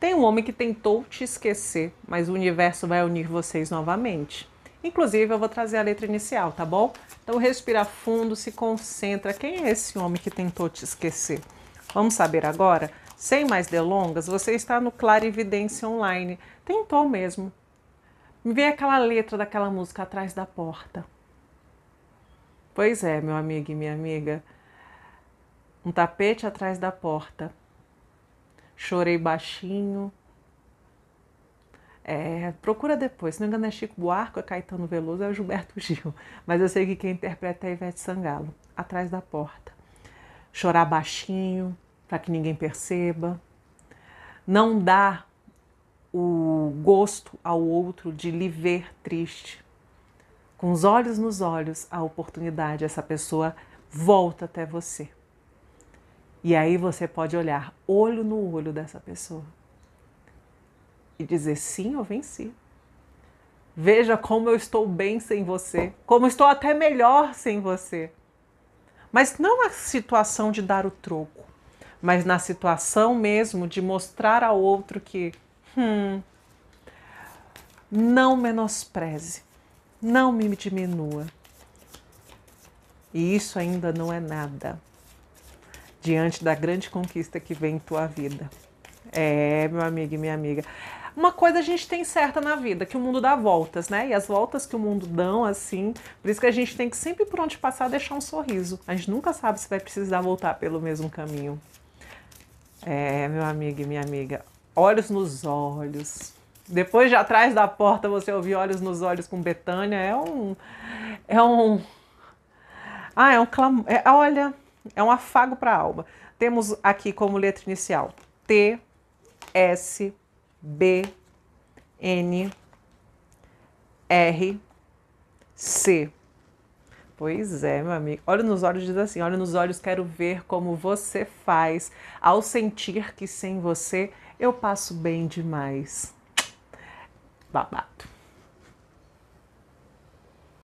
Tem um homem que tentou te esquecer, mas o universo vai unir vocês novamente. Inclusive, eu vou trazer a letra inicial, tá bom? Então, respira fundo, se concentra. Quem é esse homem que tentou te esquecer? Vamos saber agora? Sem mais delongas, você está no Clarividência Online. Tentou mesmo. Me vê aquela letra daquela música atrás da porta. Pois é, meu amigo e minha amiga. Um tapete atrás da porta. Chorei baixinho. É, procura depois, se não me engano é Chico Buarque, é Caetano Veloso, é o Gilberto Gil. Mas eu sei que quem interpreta é Ivete Sangalo, Atrás da Porta. Chorar baixinho, para que ninguém perceba. Não dar o gosto ao outro de lhe ver triste. Com os olhos nos olhos, a oportunidade, essa pessoa volta até você. E aí você pode olhar olho no olho dessa pessoa e dizer: sim, eu venci. Veja como eu estou bem sem você, como estou até melhor sem você. Mas não na situação de dar o troco, mas na situação mesmo de mostrar ao outro que, hum, não menospreze, não me diminua. E isso ainda não é nada diante da grande conquista que vem em tua vida. É, meu amigo e minha amiga. Uma coisa a gente tem certa na vida, que o mundo dá voltas, né? E as voltas que o mundo dão, assim, por isso que a gente tem que sempre por onde passar deixar um sorriso. A gente nunca sabe se vai precisar voltar pelo mesmo caminho. É, meu amigo e minha amiga, olhos nos olhos. Depois de atrás da porta você ouvir olhos nos olhos com Betânia é um é um ah, é um clamor. É, olha, é um afago para a alma. Temos aqui como letra inicial T, S, B, N, R, C. Pois é, meu amigo. Olha nos olhos diz assim: olha nos olhos, quero ver como você faz ao sentir que sem você eu passo bem demais. Babá.